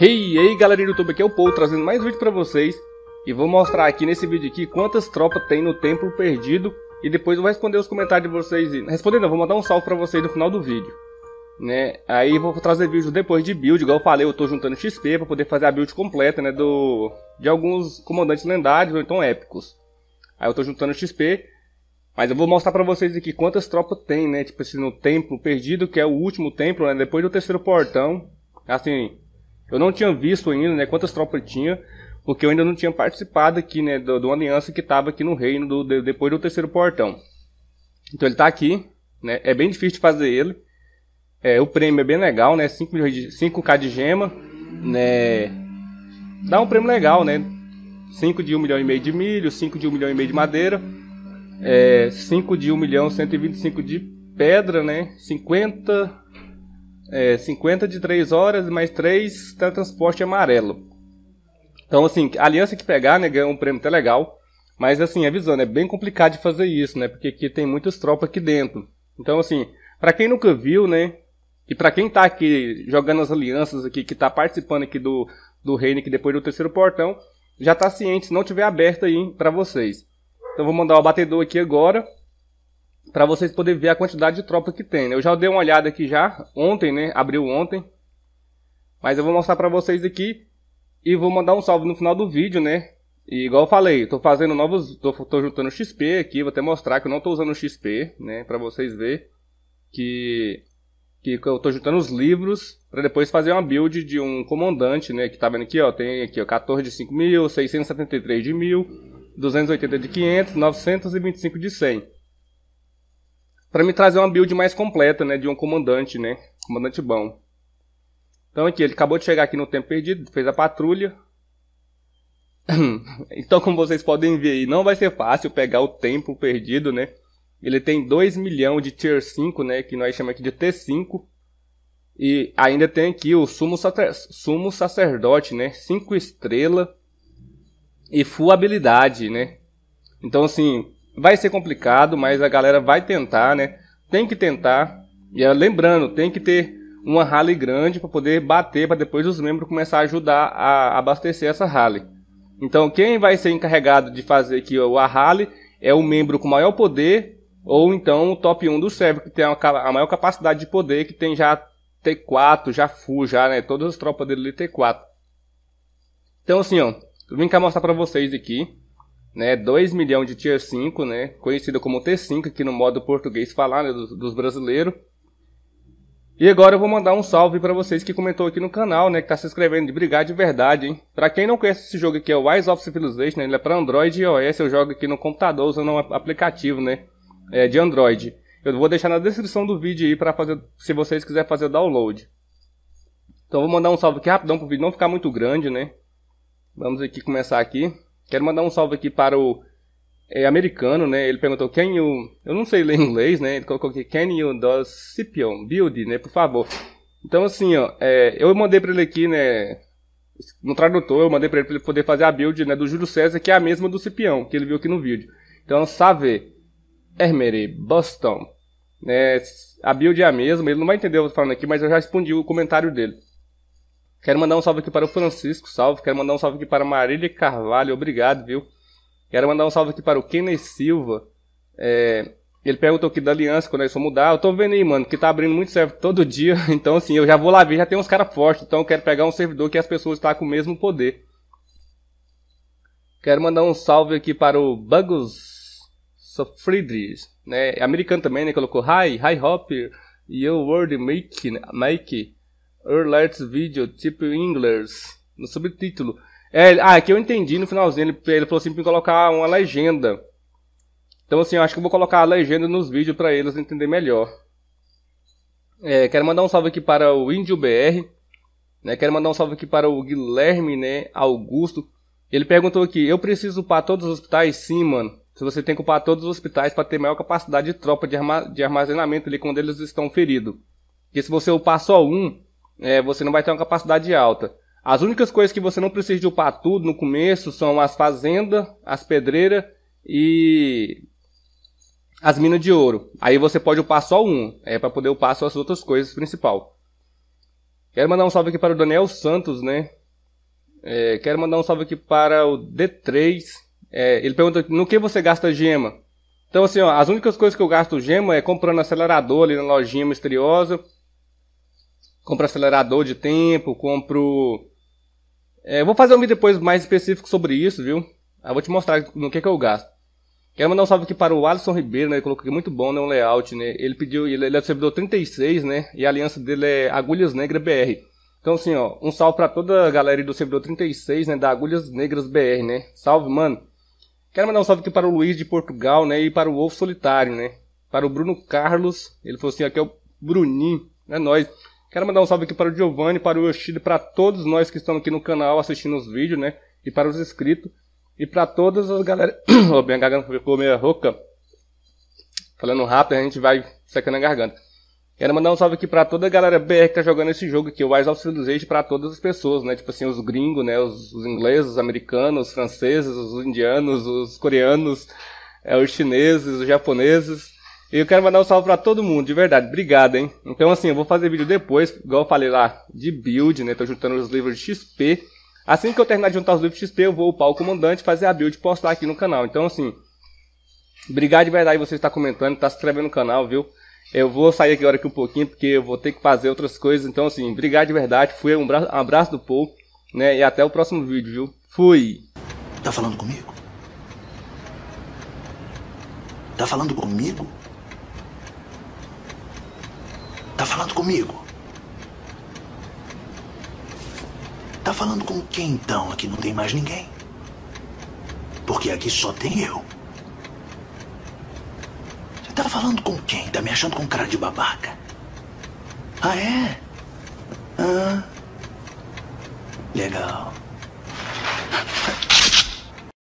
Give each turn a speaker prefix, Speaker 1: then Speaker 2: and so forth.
Speaker 1: Hey, e aí galerinha do YouTube, aqui é o Paul trazendo mais um vídeo pra vocês E vou mostrar aqui nesse vídeo aqui quantas tropas tem no Templo Perdido E depois eu vou responder os comentários de vocês e... Responder não, vou mandar um salve pra vocês no final do vídeo né? Aí vou trazer vídeo depois de build, igual eu falei, eu tô juntando XP pra poder fazer a build completa né, do... De alguns comandantes lendários ou então épicos Aí eu tô juntando XP mas eu vou mostrar pra vocês aqui quantas tropas tem, né? Tipo assim, no templo perdido, que é o último templo, né? Depois do terceiro portão. Assim, eu não tinha visto ainda, né, quantas tropas tinha, porque eu ainda não tinha participado aqui, né, de uma aliança que estava aqui no reino do, de, depois do terceiro portão. Então ele está aqui, né, é bem difícil de fazer ele. É, o prêmio é bem legal, né, 5 5k de gema, né, dá um prêmio legal, né, 5 de 1 milhão e meio de milho, 5 de 1 milhão e meio de madeira, é, 5 de 1 milhão 125 de pedra, né, 50 é, 50 de 3 horas mais 3 tá, transporte amarelo. Então, assim, a aliança que pegar, né, ganha um prêmio até legal. Mas, assim, avisando, é bem complicado de fazer isso, né? Porque aqui tem muitas tropas aqui dentro. Então, assim, para quem nunca viu, né? E para quem tá aqui jogando as alianças aqui, que tá participando aqui do, do reino, que depois do terceiro portão, já tá ciente se não tiver aberto aí para vocês. Então, vou mandar o batedor aqui agora para vocês poderem ver a quantidade de tropa que tem. Né? Eu já dei uma olhada aqui já, ontem, né? Abriu ontem. Mas eu vou mostrar para vocês aqui e vou mandar um salve no final do vídeo, né? E igual eu falei, tô fazendo novos, tô, tô juntando XP aqui, vou até mostrar que eu não tô usando XP, né, para vocês ver que que eu tô juntando os livros para depois fazer uma build de um comandante, né, que tá vendo aqui, ó, tem aqui, ó, 14 de 5000, mil, 673 de mil, 280 de 500, 925 de 100 para me trazer uma build mais completa, né, de um comandante, né, comandante bom. Então aqui, ele acabou de chegar aqui no tempo perdido, fez a patrulha. então como vocês podem ver aí, não vai ser fácil pegar o tempo perdido, né. Ele tem 2 milhões de tier 5, né, que nós chamamos aqui de T5. E ainda tem aqui o sumo, sacer, sumo sacerdote, né, 5 estrelas e full habilidade, né. Então assim, Vai ser complicado, mas a galera vai tentar, né? Tem que tentar. E é, lembrando, tem que ter uma rally grande para poder bater, para depois os membros começar a ajudar a abastecer essa rally. Então, quem vai ser encarregado de fazer aqui a rally é o membro com maior poder, ou então o top 1 do server, que tem a maior capacidade de poder, que tem já T4, já full, já, né? Todas as tropas dele T4. Então, assim, ó, eu vim cá mostrar para vocês aqui né, 2 milhões de Tier 5, né, conhecido como T5, aqui no modo português falar, né, dos, dos brasileiros. E agora eu vou mandar um salve para vocês que comentou aqui no canal, né, que tá se inscrevendo de brigar de verdade, hein. Pra quem não conhece esse jogo aqui, é o Wise of Civilization, né, ele é pra Android e iOS, eu jogo aqui no computador usando um aplicativo, né, é, de Android. Eu vou deixar na descrição do vídeo aí para fazer, se vocês quiserem fazer o download. Então vou mandar um salve aqui rapidão pro vídeo não ficar muito grande, né. Vamos aqui começar aqui. Quero mandar um salve aqui para o é, americano, né? Ele perguntou, can you... Eu não sei ler inglês, né? Ele colocou aqui, can you do Scipion build, né? Por favor. Então, assim, ó, é, eu mandei para ele aqui, né? No tradutor, eu mandei para ele, ele poder fazer a build né, do Júlio César, que é a mesma do Cipião, que ele viu aqui no vídeo. Então, Save, Hermere, Boston. Né, a build é a mesma, ele não vai entender o que eu tô falando aqui, mas eu já respondi o comentário dele. Quero mandar um salve aqui para o Francisco, salve. Quero mandar um salve aqui para Marília Carvalho, obrigado, viu? Quero mandar um salve aqui para o Kenneth Silva. É, ele perguntou aqui da aliança, quando é for mudar. Eu tô vendo aí, mano, que tá abrindo muito servidor todo dia. Então, assim, eu já vou lá ver, já tem uns caras fortes. Então, eu quero pegar um servidor que as pessoas estão tá com o mesmo poder. Quero mandar um salve aqui para o Buggles Sofridis, né? É americano também, né? Colocou Hi, Hi Hopper, Your World Make, Make. Earlights Video, tipo Inglers, no subtítulo. É, ah, é que eu entendi no finalzinho, ele, ele falou assim pra colocar uma legenda. Então assim, eu acho que eu vou colocar a legenda nos vídeos para eles entenderem melhor. É, quero mandar um salve aqui para o Índio BR. Né? Quero mandar um salve aqui para o Guilherme né? Augusto. Ele perguntou aqui: Eu preciso upar todos os hospitais? Sim, mano. Se você tem que upar todos os hospitais para ter maior capacidade de tropa de, armazenamento ali quando eles estão feridos. Porque se você upar só um, é, você não vai ter uma capacidade alta. As únicas coisas que você não precisa de upar tudo no começo são as fazendas, as pedreiras e as minas de ouro. Aí você pode upar só um, é para poder upar só as outras coisas principal. Quero mandar um salve aqui para o Daniel Santos, né? É, quero mandar um salve aqui para o D3. É, ele pergunta no que você gasta gema. Então assim, ó, as únicas coisas que eu gasto gema é comprando acelerador ali na lojinha misteriosa compro acelerador de tempo, compro. É, vou fazer um vídeo depois mais específico sobre isso, viu? Aí ah, vou te mostrar no que, que eu gasto. Quero mandar um salve aqui para o Alisson Ribeiro, né? Ele colocou aqui muito bom, né? Um layout, né? Ele pediu, ele é do servidor 36, né? E a aliança dele é Agulhas Negra BR. Então, assim, ó, um salve para toda a galera do servidor 36, né? Da Agulhas Negras BR, né? Salve, mano. Quero mandar um salve aqui para o Luiz de Portugal, né? E para o Wolf Solitário, né? Para o Bruno Carlos. Ele falou assim: aqui é o Bruninho, é né? nóis. Quero mandar um salve aqui para o Giovanni, para o Yoshida, para todos nós que estamos aqui no canal assistindo os vídeos, né? E para os inscritos. E para todas as galera. oh, a garganta ficou meio rouca. Falando rápido, a gente vai secando a garganta. Quero mandar um salve aqui para toda a galera BR que tá jogando esse jogo aqui, o Wise of Civilization, para todas as pessoas, né? Tipo assim, os gringos, né? Os, os ingleses, os americanos, os franceses, os indianos, os coreanos, é, os chineses, os japoneses eu quero mandar um salve pra todo mundo, de verdade. Obrigado, hein? Então, assim, eu vou fazer vídeo depois, igual eu falei lá, de build, né? Tô juntando os livros de XP. Assim que eu terminar de juntar os livros de XP, eu vou upar o comandante, fazer a build e postar aqui no canal. Então, assim, obrigado de verdade você estar tá comentando, estar tá se inscrevendo no canal, viu? Eu vou sair aqui agora aqui um pouquinho, porque eu vou ter que fazer outras coisas. Então, assim, obrigado de verdade. Fui um abraço do povo, né? E até o próximo vídeo, viu? Fui! Tá falando comigo? Tá falando comigo? Tá falando comigo? Tá falando com quem então? Aqui não tem mais ninguém. Porque aqui só tem eu. Você tá falando com quem? Tá me achando com cara de babaca? Ah, é? Ah. Legal.